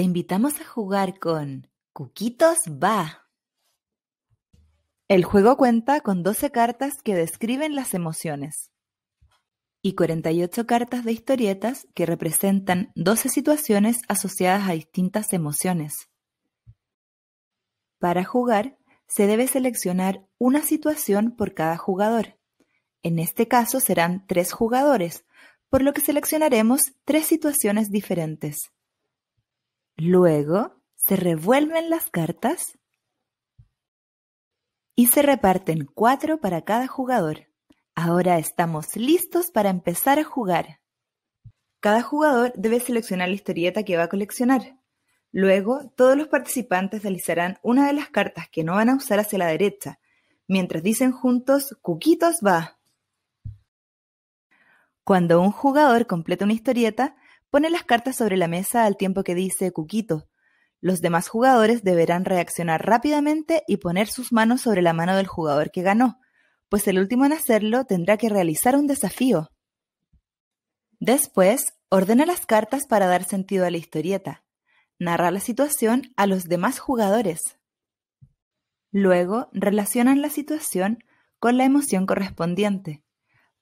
te invitamos a jugar con Cuquitos va. El juego cuenta con 12 cartas que describen las emociones y 48 cartas de historietas que representan 12 situaciones asociadas a distintas emociones. Para jugar, se debe seleccionar una situación por cada jugador. En este caso serán tres jugadores, por lo que seleccionaremos tres situaciones diferentes. Luego se revuelven las cartas y se reparten cuatro para cada jugador. Ahora estamos listos para empezar a jugar. Cada jugador debe seleccionar la historieta que va a coleccionar. Luego, todos los participantes deslizarán una de las cartas que no van a usar hacia la derecha, mientras dicen juntos, Cuquitos va. Cuando un jugador completa una historieta, pone las cartas sobre la mesa al tiempo que dice Cuquito. Los demás jugadores deberán reaccionar rápidamente y poner sus manos sobre la mano del jugador que ganó, pues el último en hacerlo tendrá que realizar un desafío. Después, ordena las cartas para dar sentido a la historieta. Narra la situación a los demás jugadores. Luego, relacionan la situación con la emoción correspondiente.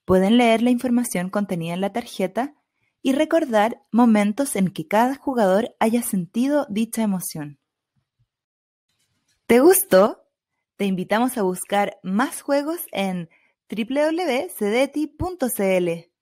Pueden leer la información contenida en la tarjeta y recordar momentos en que cada jugador haya sentido dicha emoción. ¿Te gustó? Te invitamos a buscar más juegos en www.cdeti.cl.